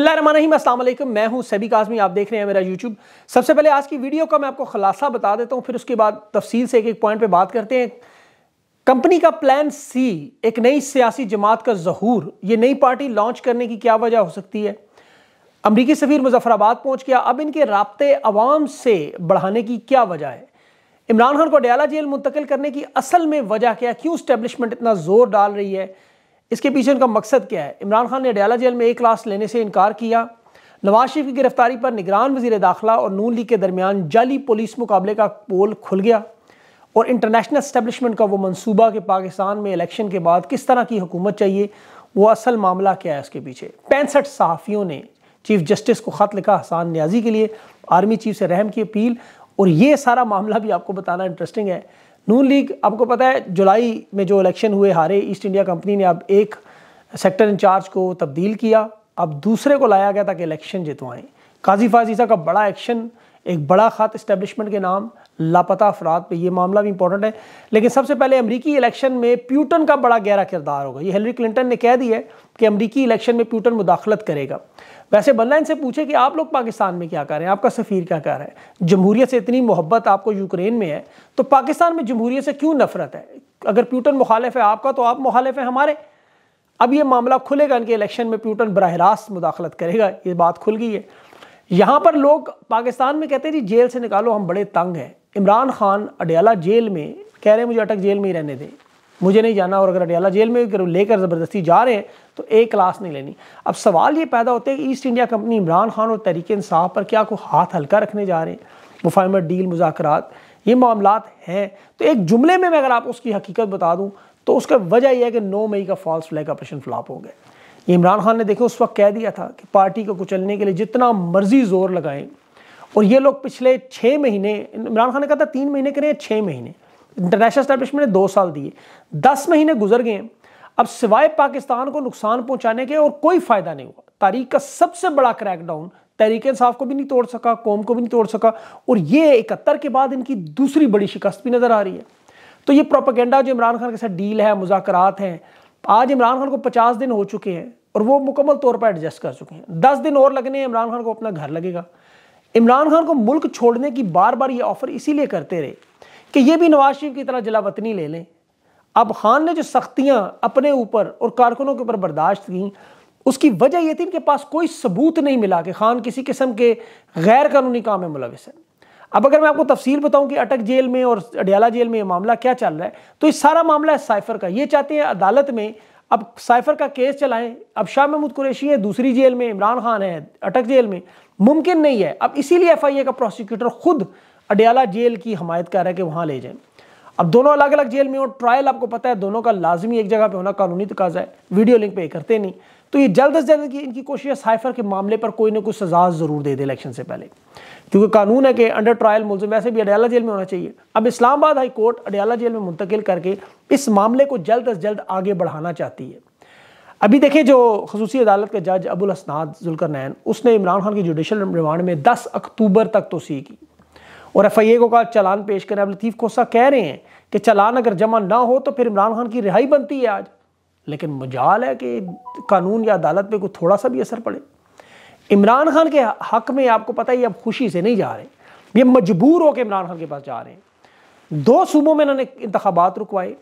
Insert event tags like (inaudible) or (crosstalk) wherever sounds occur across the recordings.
असलम मैं हूं सभी काजमी आप देख रहे हैं मेरा यूट्यूब सबसे पहले आज की वीडियो का मैं आपको खुलासा बता देता हूं फिर उसके बाद तफसील से एक एक पॉइंट पे बात करते हैं कंपनी का प्लान सी एक नई सियासी जमात का जहूर ये नई पार्टी लॉन्च करने की क्या वजह हो सकती है अमरीकी सफ़ीर मुजफ्फराबाद पहुंच गया अब इनके रबते आवाम से बढ़ाने की क्या वजह है इमरान खान को डयाला जेल मुंतकिल करने की असल में वजह क्या क्यों स्टैब्लिशमेंट इतना जोर डाल रही है इसके पीछे उनका मकसद क्या है इमरान खान ने अडयाला जेल में एक क्लास लेने से इनकार किया नवाज शरीफ की गिरफ्तारी पर निगरान वजीर दाखिला और नून लीग के दरमियान जाली पुलिस मुकाबले का पोल खुल गया और इंटरनेशनल इस्टेबलिशमेंट का वो मनसूबा कि पाकिस्तान में इलेक्शन के बाद किस तरह की हुकूमत चाहिए वो असल मामला क्या है उसके पीछे पैंसठ सहाफ़ियों ने चीफ जस्टिस को ख़त लिखा हसान न्याजी के लिए आर्मी चीफ से रहम की अपील और ये सारा मामला भी आपको बताना इंटरेस्टिंग है नून लीग आपको पता है जुलाई में जो इलेक्शन हुए हारे ईस्ट इंडिया कंपनी ने अब एक सेक्टर इंचार्ज को तब्दील किया अब दूसरे को लाया गया ताकि इलेक्शन जितवाएं काजी फाजीसा का बड़ा एक्शन एक बड़ा ख़त इस्टेब्लिशमेंट के नाम लापता अफराद पे ये मामला भी इंपॉर्टेंट है लेकिन सबसे पहले अमरीकी इलेक्शन में प्यूटन का बड़ा गहरा किरदार होगा ये हिलरी क्लिंटन ने कह दिया है कि अमरीकी इलेक्शन में प्यूटन मुदाखलत करेगा वैसे बल्ला इनसे पूछे कि आप लोग पाकिस्तान में क्या कर रहे हैं आपका सफ़ीर क्या कर रहा है जमहूरियत से इतनी मोहब्बत आपको यूक्रेन में है तो पाकिस्तान में जमहूरीत से क्यों नफरत है अगर प्यूटन मुखालिफ है आपका तो आप मुखालिफ हैं हमारे अब ये मामला खुलेगा इनके इलेक्शन में प्यूटन बरह रास्त मुदाखलत करेगा ये बात खुल गई है यहाँ पर लोग पाकिस्तान में कहते हैं जी जेल से निकालो हम बड़े तंग हैं इमरान खान अडयाला जेल में कह रहे हैं मुझे अटक जेल में ही रहने दें मुझे नहीं जाना और अगर अडयाला जेल में लेकर ज़बरदस्ती जा रहे हैं तो एक क्लास नहीं लेनी अब सवाल ये पैदा होता है कि East India Company Imran Khan और तहरीक इंसाफ पर क्या को हाथ हल्का रखने जा रहे हैं मुफाहमत डील मुजाकर ये मामला हैं तो एक जुमले में मैं अगर आप उसकी हकीकत बता दूँ तो उसका वजह यह है कि नौ मई का फॉल्स फ्लैग ऑपरेशन फ्लॉप हो गया इमरान खान ने देखो उस वक्त कह दिया था कि पार्टी को कुचलने के लिए जितना मर्जी जोर लगाएं और ये लोग पिछले छः महीने इमरान खान ने कहा था तीन महीने के या छः महीने इंटरनेशनल स्टैब्लिशमेंट ने दो साल दिए दस महीने गुजर गए अब सिवाय पाकिस्तान को नुकसान पहुंचाने के और कोई फायदा नहीं हुआ तारीख का सबसे बड़ा क्रैकडाउन तहरीक इंसाफ को भी नहीं तोड़ सका कौम को भी नहीं तोड़ सका और ये इकहत्तर के बाद इनकी दूसरी बड़ी शिकस्त भी नजर आ रही है तो ये प्रोपागेंडा जो इमरान खान के साथ डील है मुजाकरात हैं आज इमरान खान को पचास दिन हो चुके हैं और वो मुकम्मल तौर पर एडजस्ट कर चुके हैं दस दिन और लगने इमरान खान को अपना घर लगेगा इमरान खान को मुल्क छोड़ने की बार बार ये ऑफ़र इसीलिए करते रहे कि ये भी नवाज शरीफ की तरह जलावतनी ले लें अब खान ने जो सख्तियाँ अपने ऊपर और कारकुनों के ऊपर बर्दाश्त की उसकी वजह यह थी इनके पास कोई सबूत नहीं मिला कि खान किसी किस्म के गैर कानूनी काम में मुलविस है अब अगर मैं आपको तफसील बताऊं कि अटक जेल में और अडियाला जेल में यह मामला क्या चल रहा है तो ये सारा मामला है साइफर का ये चाहते हैं अदालत में अब साइफर का केस चलाएं अब शाह महमूद कुरैशी है दूसरी जेल में इमरान खान है अटक जेल में मुमकिन नहीं है अब इसीलिए एफआईए का प्रोसिक्यूटर खुद अडियाला जेल की हमायत कर रहा है कि वहाँ ले जाएं अब दोनों अलग अलग जेल में हो ट्रायल आपको पता है दोनों का लाजमी एक जगह पे होना कानूनी तकाजा है वीडियो लिंक पे ये करते नहीं तो ये जल्द अज जल्द की इनकी कोशिश है साइफर के मामले पर कोई ना कोई सजा ज़रूर दे दे इलेक्शन से पहले क्योंकि कानून है कि अंडर ट्रायल मुलजम वैसे भी अडयाला जेल में होना चाहिए अब Islamabad high court Adiala jail में मुंतकिल करके इस मामले को जल्द अज जल्द आगे बढ़ाना चाहती है अभी देखिए जो खसूसी अदालत के जज अबुल हसनाद जुलकर उसने इमरान खान की जुडिशल रिमांड में दस अक्टूबर तक तोसी की और एफ आई ए को कहा चलान पेश करें अब लतीफ़ खोसा कह रहे हैं कि चलान अगर जमा ना हो तो फिर इमरान खान की रिहाई बनती है आज लेकिन मजाल है कि कानून या अदालत पर कोई थोड़ा सा भी असर पड़े इमरान खान के हक में आपको पता है अब खुशी से नहीं जा रहे ये मजबूर होकर इमरान खान के पास जा रहे हैं दो सूबों में इन्होंने इंतबात रुकवाए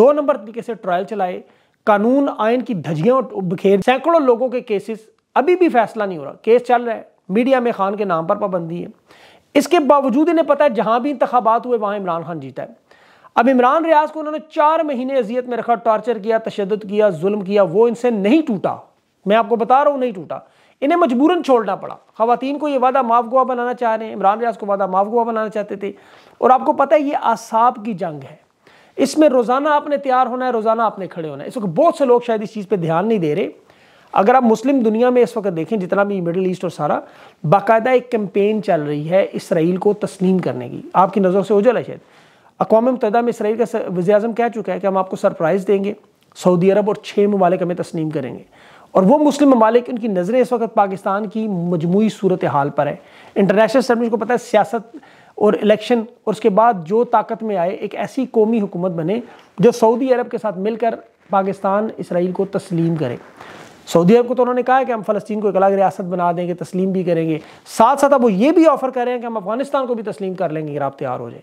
दो नंबर तरीके से ट्रायल चलाए कानून आयन की धजियां बिखेर सैकड़ों लोगों के केसेस अभी भी फैसला नहीं हो रहा केस चल रहा है मीडिया में खान के नाम पर पाबंदी है इसके बावजूद इन्हें पता है जहां भी इंतबात हुए वहां इमरान खान जीता है अब इमरान रियाज को उन्होंने चार महीने अजियत में रखा टॉर्चर किया तशद किया जुल्म किया वो इनसे नहीं टूटा मैं आपको बता रहा हूँ नहीं टूटा इन्हें मजबूरन छोड़ना पड़ा खातन को ये वादा माफ गुआ बनाना चाह रहे हैं इमरान रियाज को वादा माफ गुआ बनाना चाहते थे और आपको पता है ये आसाब की जंग है इसमें रोज़ाना आपने तैयार होना है रोज़ाना आपने खड़े होना है इस वक्त बहुत से लोग शायद इस चीज़ पर ध्यान नहीं दे रहे अगर आप मुस्लिम दुनिया में इस वक्त देखें जितना भी मिडल ईस्ट और सारा बाकायदा एक कैंपेन चल रही है इसराइल को तस्लीम करने की आपकी नज़रों से उजल है शायद अकवा मुतदा में इसराइल का वजी अजम कह चुका है कि हम आपको सरप्राइज़ देंगे सऊदी अरब और छः ममालिक हमें तस्लीम करेंगे और वो मुस्लिम ममालिक उनकी नज़रें इस वक्त पाकिस्तान की मजमू सूरत हाल पर है इंटरनेशनल सर्विस को पता है सियासत और इलेक्शन और उसके बाद जो ताकत में आए एक ऐसी कौमी हुकूमत बने जो सऊदी अरब के साथ मिलकर पाकिस्तान इसराइल को तस्लीम करे सऊदी अरब को तो उन्होंने कहा है कि हम फ़लस्तीन को एक अलग रियासत बना देंगे तस्लीम भी करेंगे साथ साथ अब वो ये भी ऑफ़र कर रहे हैं कि हम अफगानिस्तान को भी तस्लीम कर लेंगे अगर आप तैयार हो जाए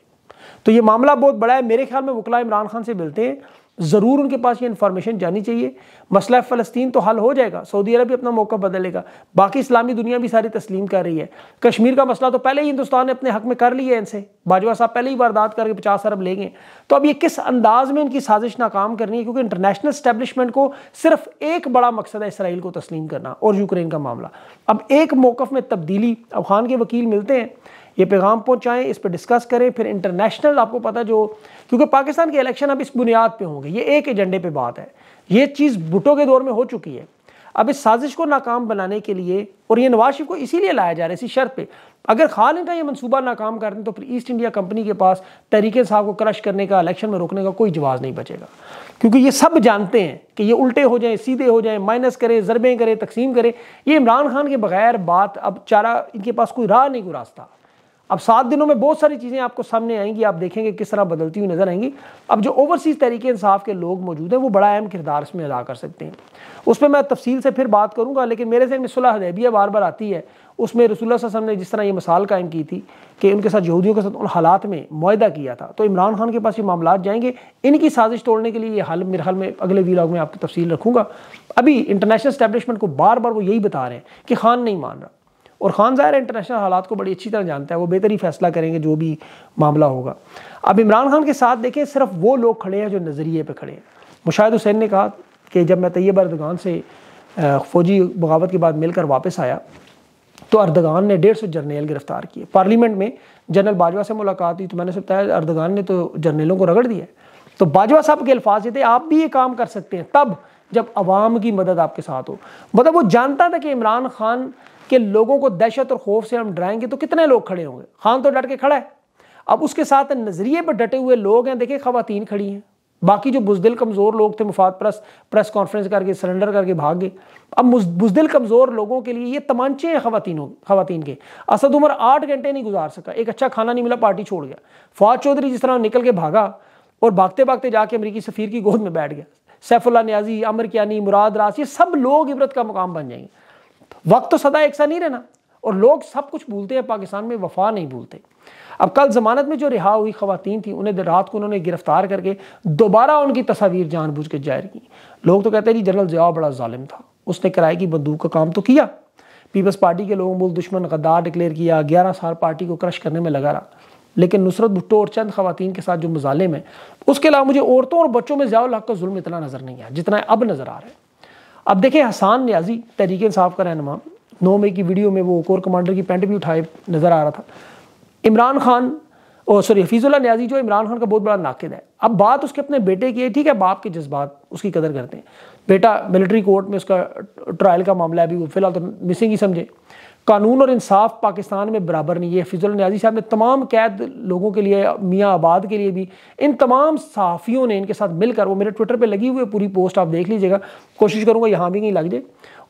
तो ये मामला बहुत बड़ा है मेरे ख्याल में वकला इमरान खान से मिलते हैं ज़रूर उनके पास ये इन्फॉर्मेशन जानी चाहिए मसला फ़लस्तीन तो हल हो जाएगा सऊदी अरब भी अपना मौका बदलेगा बाकी इस्लामी दुनिया भी सारी तस्लीम कर रही है कश्मीर का मसला तो पहले ही हिंदुस्तान ने अपने हक में कर लिया है इनसे बाजवा साहब पहले ही वारदात करके पचास अरब लेंगे तो अब ये किस अंदाज में इनकी साजिश नाकाम करनी है क्योंकि इंटरनेशनल स्टैब्लिशमेंट को सिर्फ एक बड़ा मकसद है इसराइल को तस्लीम करना और यूक्रेन का मामला अब एक मौक़ में तब्दीली अफगान के वकील मिलते हैं ये पैगाम पहुँचाएँ इस पर डिस्कस करें फिर इंटरनेशनल आपको पता जो क्योंकि पाकिस्तान के इलेक्शन अब इस बुनियाद पर होंगे ये एक एजेंडे पर बात है ये चीज़ भुटो के दौर में हो चुकी है अब इस साजिश को नाकाम बनाने के लिए और ये नवाज शरीफ को इसीलिए लाया जा रहा है इसी शर्त पे अगर खान इनका ये मंसूबा नाकाम कर दें तो फिर ईस्ट इंडिया कंपनी के पास तरीके साहब को क्रश करने का इलेक्शन में रोकने का कोई जवाब नहीं बचेगा क्योंकि ये सब जानते हैं कि ये उल्टे हो जाएं सीधे हो जाएं माइनस करें ज़रबें करें तकसीम करें ये इमरान खान के बगैर बात अब चारा इनके पास कोई राह नहीं कोई रास्ता अब सात दिनों में बहुत सारी चीज़ें आपको सामने आएंगी आप देखेंगे किस तरह बदलती हुई नज़र आएंगी अब जो ओवरसीज़ तरीके इंसाफ के लोग मौजूद हैं वो बड़ा अहम किरदार इसमें अदा कर सकते हैं उस पर मैं तफसील से फिर बात करूँगा लेकिन मेरे से सुलह हदैबिया बार बार आती है उसमें रसुल्ला ने जिस तरह ये मिसाल कायम की थी कि उनके साथ यहूदियों के साथ उन हालात में माहा किया था तो इमरान खान के पास ये मामला जाएंगे इनकी साजिश तोड़ने के लिए ये हाल मेरे हाल में अगले वीलाग में आपको तफसील रखूँगा अभी इंटरनेशनल स्टैब्लिशमेंट को बार बार वो यही बता रहे हैं कि खान नहीं मान रहा और खान ज़ाहिर इंटरनेशनल हालात को बड़ी अच्छी तरह जानता है वो बेहतर फैसला करेंगे जो भी मामला होगा अब इमरान खान के साथ देखें सिर्फ वो लोग खड़े हैं जो नज़रिए पर खड़े हैं मुशाहिद हुसैन ने कहा कि जब मैं तैयब अर्दगान से फौजी बगावत के बाद मिलकर वापस आया तो अर्दगान ने डेढ़ सौ जर्नेल गिरफ्तार किए पार्लियामेंट में जनरल बाजवा से मुलाकात हुई तो मैंने बताया अर्दगान ने तो जर्नेलों को रगड़ दिया तो बाजवा साहब के अल्फाज ये थे आप भी ये काम कर सकते हैं तब जब आवाम की मदद आपके साथ हो मतलब वो जानता था कि इमरान खान कि लोगों को दहशत और खौफ से हम डराएंगे तो कितने लोग खड़े होंगे खान तो डट के खड़ा है अब उसके साथ नज़रिए पर डटे हुए लोग हैं देखिए खातन खड़ी हैं बाकी जो बुजदिल कमज़ोर लोग थे मुफाद प्रेस प्रेस कॉन्फ्रेंस करके सरेंडर करके भाग गए अब बुजदिल कमज़ोर लोगों के लिए ये तमांचे हैं खातिनों खातन के असद उमर आठ घंटे नहीं गुजार सका एक अच्छा खाना नहीं मिला पार्टी छोड़ गया फवाद चौधरी जिस तरह निकल के भागा और भागते भागते जाके अमरीकी सफ़ीर की गोद में बैठ गया सैफुल्ला न्याजी अमर कियानी मुराद रास ये सब लोग इबरत का मुकाम बन जाएंगे वक्त तो सदा एक सा नहीं रहना और लोग सब कुछ भूलते हैं पाकिस्तान में वफा नहीं भूलते अब कल ज़मानत में जो रिहा हुई खवतिन थी उन्हें रात को उन्होंने गिरफ्तार करके दोबारा उनकी तस्वीर जानबूझ के जाहिर की लोग तो कहते हैं जी जनरल जया बड़ा ालिम था उसने किराए की बंदूक का काम तो किया पीपल्स पार्टी के लोगों मुल्क दुश्मन गद्दार डिक्लेयर किया ग्यारह साल पार्टी को क्रश करने में लगा रहा लेकिन नुसरत भुट्टो और चंद खातन के साथ जो मुजालिम है उसके अलावा मुझे औरतों और बच्चों में ज़ियाल हक का जुल्म इतना नज़र नहीं आया जितना अब नज़र आ रहा है अब देखें हसान न्याजी तहरीक इंसाफ का रहनमा नौ मई की वीडियो में वो कोर कमांडर की पेंट भी उठाए नज़र आ रहा था इमरान खान और सॉरी हफीज़ुल्ला न्याजी जो इमरान खान का बहुत बड़ा नाकद है अब बात उसके अपने बेटे की है ठीक है बाप के जज्बात उसकी कदर करते हैं बेटा मिलिट्री कोर्ट में उसका ट्रायल का मामला है अभी वो फिलहाल तो मिसिंग ही समझे कानून और इंसाफ पाकिस्तान में बराबर नहीं है फिजुल न्याजी साहब ने तमाम कैद लोगों के लिए मियाँ आबाद के लिए भी इन तमाम सहाफ़ियों ने इनके साथ मिलकर वो मेरे ट्विटर पे लगी हुई पूरी पोस्ट आप देख लीजिएगा कोशिश करूँगा यहाँ भी नहीं लग जाए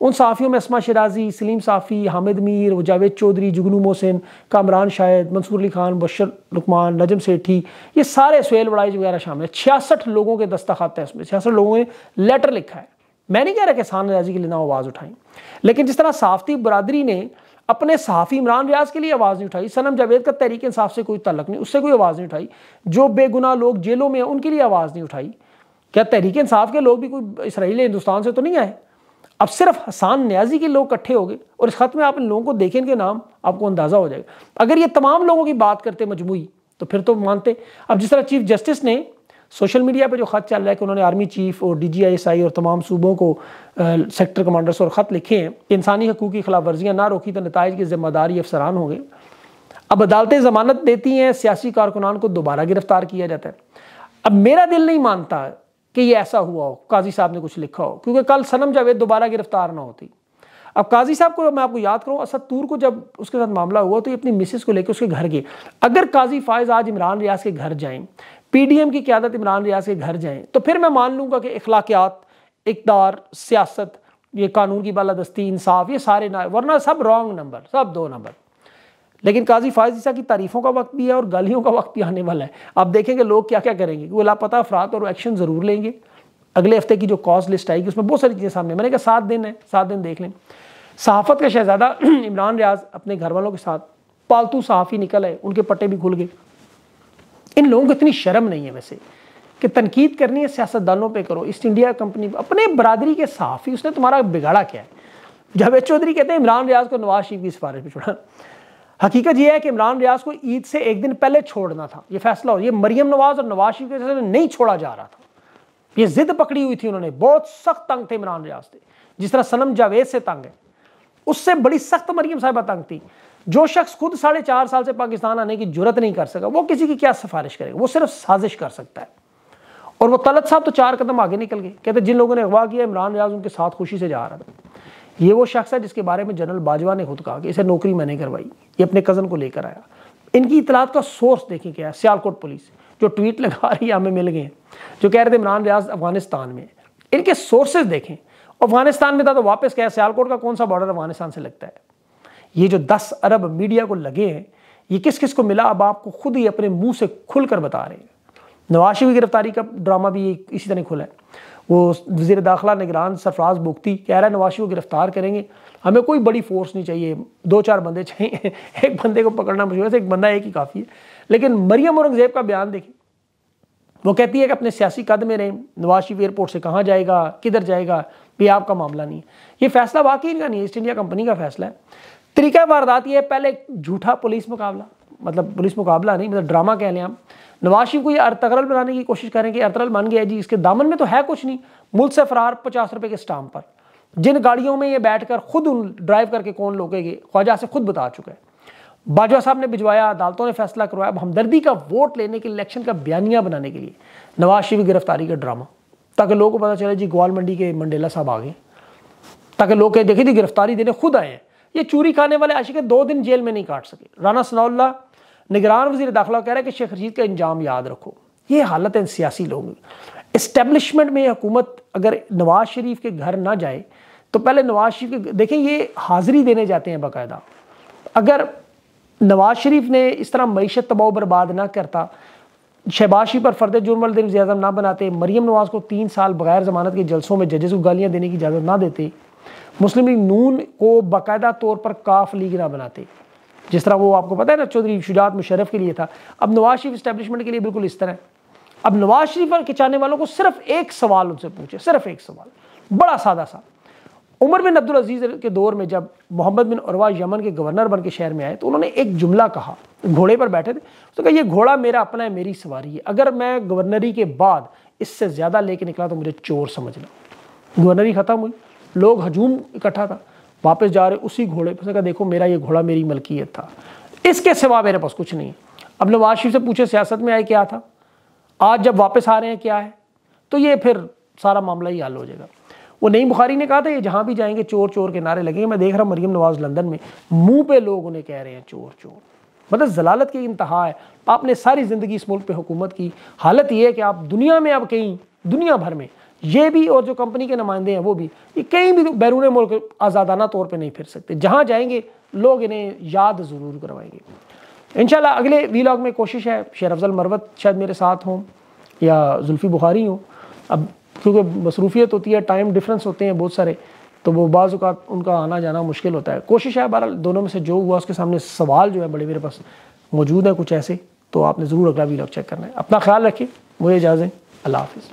उन सहाफ़ियों में असमा शराजी सलीम साफ़ी हामिद मीर जावेद चौधरी जुगनू मोहसिन कामरान शाहिद मंसूर अली खान बशर लकमान नजम सेठी ये सारे सुहेल वड़ाइज वगैरह शामिल है छियासठ लोगों के दस्तखत हैं उसमें छियासठ लोगों ने लेटर लिखा है मैं नहीं कह रहा कि किसान राजी के लिए ना आवाज़ उठाएं लेकिन जिस तरह साफ़ती बरदरी ने अपने सहाफ़ी इमरान रियाज के लिए आवाज़ नहीं उठाई सनम जावेद का तहरीक इंसाफ से कोई तलक नहीं उससे कोई आवाज़ नहीं उठाई जो बेगुनाह लोग जेलों में हैं उनके लिए आवाज़ नहीं उठाई क्या तहरीक इंसाफ के लोग भी कोई इसराइल हिंदुस्तान से तो नहीं आए अब सिर्फ हसान न्याजी के लोग इकट्ठे हो गए और इस ख़त में आप इन लोगों को देखें इनके नाम आपको अंदाज़ा हो जाएगा अगर ये तमाम लोगों की बात करते मजमू तो फिर तो मानते अब जिस तरह चीफ जस्टिस ने सोशल मीडिया पे जो ख़त चल रहा है कि उन्होंने आर्मी चीफ और D G I S I और तमाम सूबों को सेक्टर कमांडर्स और ख़त लिखे हैं इंसानी हकूक़ की खिलाफ वर्जियाँ ना रोकी तो नतज की जिम्मेदारी अफसरान होंगे अब अदालतें ज़मानत देती हैं सियासी कारकुनान को दोबारा गिरफ्तार किया जाता है अब मेरा दिल नहीं मानता कि ये ऐसा हुआ हो काजी साहब ने कुछ लिखा हो क्योंकि कल सनम जावेद दोबारा गिरफ्तार ना होती अब काजी साहब को मैं आपको याद करूँ तूर को जब उसके साथ मामला हुआ तो ये अपनी मिसिस को लेकर उसके घर गए अगर काजी फायज आज इमरान रियाज के घर जाएँ पीडीएम की क्यादत इमरान रियाज के घर जाएँ तो फिर मैं मान लूँगा कि अखलाकियात इकदार सियासत ये कानून की बालादस्ती इंसाफ ये सारे ना वरना सब रॉन्ग नंबर सब दो नंबर लेकिन काजी फायज ईसा की तारीफ़ों का वक्त भी है और गालियों का वक्त भी आने वाला है आप देखेंगे लोग क्या क्या करेंगे वो लापता अफरात और एक्शन ज़रूर लेंगे अगले हफ्ते की जो कॉस्ट लिस्ट आएगी उसमें बहुत सारी चीज़ें सामने मैंने कहा सात दिन है सात दिन देख लें सहाफ़त का शहजादा (clears throat) इमरान रियाज अपने घर वालों के साथ पालतू सहाफ़ी निकल आए उनके पट्टे भी खुल गए इन लोगों को इतनी शर्म नहीं है वैसे कि तनकीद करनी है सियासतदानों पर करो ईस्ट इंडिया कंपनी अपने बरदरी के सहाफ़ी उसने तुम्हारा बिगाड़ा क्या है जावेद चौधरी कहते हैं इमरान रियाज को नवाज शरीफ की सिफारिश पर छोड़ा हकीकत यह है कि इमरान रियाज को ईद से एक दिन पहले छोड़ना था ये फैसला हो ये मरीम नवाज और नवाज शरीफ के नहीं छोड़ा जा रहा था ये जिद पकड़ी हुई थी उन्होंने बहुत सख्त तंग थे इमरान रियाज थे जिस तरह सनम जावेद से तंग है उससे बड़ी सख्त मरियम साहब तंग थी जो शख्स खुद साढ़े चार साल से पाकिस्तान आने की जरूरत नहीं कर सका वो किसी की क्या सिफारिश करेगा वो सिर्फ साजिश कर सकता है और वो तलत साहब तो चार कदम आगे निकल गए कहते जिन लोगों ने अगवा किया इमरान रियाज उनके साथ खुशी से जा रहा था ये वो शख्स है जिसके बारे में जनरल बाजवा ने खुद कहा कि इसे नौकरी मैंने करवाई ये अपने कज़न को लेकर आया इनकी इतलात का सोर्स देखें क्या है सियालकोट पुलिस जो ट्वीट लगा रही है हमें मिल गए जो कह रहे थे इमरान रियाज अफगानिस्तान में इनके सोर्सेज देखें अफगानिस्तान में था तो वापस क्या है सियालकोट का कौन सा बॉर्डर अफगानिस्तान से लगता है ये जो दस अरब मीडिया को लगे हैं ये किस किस को मिला अब आपको खुद ही अपने मुंह से खुलकर बता रहे हैं नवाशी की गिरफ्तारी का ड्रामा भी इसी तरह खुला है वो वजीर दाखिला निगरान सरफराज बुख्ती कह रहा है नवाशी को गिरफ्तार करेंगे हमें कोई बड़ी फोर्स नहीं चाहिए दो चार बंदे चाहिए (laughs) एक बंदे को पकड़ना मुश्किल है एक बंदा एक ही काफ़ी है लेकिन मरियम औरंगजेब का बयान देखिए वो कहती है कि अपने सियासी कद में रहें नवाज शरीफ एयरपोर्ट से कहाँ जाएगा किधर जाएगा भी आपका मामला नहीं है ये फैसला वाकई इनका नहीं ईस्ट इंडिया कंपनी का फैसला है तरीका वारदात ये है पहले झूठा पुलिस मुकाबला मतलब पुलिस मुकाबला नहीं मतलब ड्रामा कह लें आप नवाज शरीफ को ये अरतगरल बनाने की कोशिश करें कि अरतगरल मान गया जी इसके दामन में तो है कुछ नहीं मुल्क से फरार पचास रुपये के स्टाम्प पर जिन गाड़ियों में ये बैठकर खुद ड्राइव करके कौन लोकेगे ख्वाजा से खुद बता चुका है बाजवा साहब ने भिजवाया अदालतों ने फैसला करवाया हमदर्दी का वोट लेने के इलेक्शन का बयानिया बनाने के लिए नवाज शरीफ गिरफ्तारी का ड्रामा ताकि लोगों को पता चले जी ग्वाल मंडी के मंडेला साहब आ गए ताकि लोग देखे थी जी गिरफ्तारी देने खुद आए हैं ये चूरी खाने वाले आशिक दो दिन जेल में नहीं काट सके राना सनाउल्ला निगरान वजी दाखिला कह रहा है कि शेख रशीद का इंजाम याद रखो ये हालत है सियासी लोग इस्टेबलिशमेंट में हुकूमत अगर नवाज शरीफ के घर ना जाए तो पहले नवाज शरीफ के देखें ये हाजिरी देने जाते हैं बाकायदा अगर नवाज शरीफ ने इस तरह मीशत तबाह बर्बाद ना करता शरीफ पर फर्द जुर्मल दिन ज्यादा ना बनाते मरीम नवाज़ को तीन साल बगैर जमानत के जलसों में जजेस को गालियाँ देने की इजाज़त ना देते मुस्लिम लीग नून को बाकायदा तौर पर काफ लीग ना बनाते जिस तरह वो आपको पता है ना चौधरी शुजात मुशरफ के लिए था अब नवाज शरीफ इस्टेबलिशमेंट के लिए बिल्कुल इस तरह अब नवाज शरीफ और खिंचाने वालों को सिर्फ एक सवाल उनसे पूछे सिर्फ एक सवाल बड़ा सादा सा उमर बिन अब्दुल अजीज़ के दौर में जब मोहम्मद बिन अरवा यमन के गवर्नर बन के शहर में आए तो उन्होंने एक जुमला कहा घोड़े पर बैठे थे तो कहा ये घोड़ा मेरा अपना है मेरी सवारी है अगर मैं गवर्नरी के बाद इससे ज़्यादा लेके निकला तो मुझे चोर समझना गवर्नरी ख़त्म हुई लोग हजूम इकट्ठा था वापस जा रहे उसी घोड़े पर कहा देखो मेरा ये घोड़ा मेरी मलकियत था इसके सिवा मेरे पास कुछ नहीं है अब नवाज शरीफ से पूछे सियासत में आए क्या था आज जब वापस आ रहे हैं क्या है तो ये फिर सारा मामला ही हल हो जाएगा वो नई बुखारी ने कहा था ये जहाँ भी जाएंगे चोर चोर के नारे लगेंगे मैं देख रहा हूँ मरीम नवाज लंदन में मुंह पे लोग उन्हें कह रहे हैं चोर चोर मतलब जलालत की इंतहा है आपने सारी ज़िंदगी इस मुल्क पे हुकूमत की हालत ये है कि आप दुनिया में आप कहीं दुनिया भर में ये भी और जो कंपनी के नुमाइंदे हैं वो भी ये कहीं भी बैरून मुल्क आज़ादाना तौर पर नहीं फिर सकते जहाँ जाएंगे लोग इन्हें याद ज़रूर करवाएंगे इन अगले वीलाग में कोशिश है शेर अफजल मरवत शायद मेरे साथ हों या जुल्फ़ी बुखारी हों अब क्योंकि मसरूफियत होती है टाइम डिफरेंस होते हैं बहुत सारे तो वो बाज़ात उनका आना जाना मुश्किल होता है कोशिश है बहरहाल दोनों में से जो हुआ उसके सामने सवाल जो है बड़े मेरे पास मौजूद हैं कुछ ऐसे तो आपने ज़रूर अगला वीलॉग चेक करना है अपना ख्याल रखिए मुझे इजाज़ें अल्लाह हाफिज़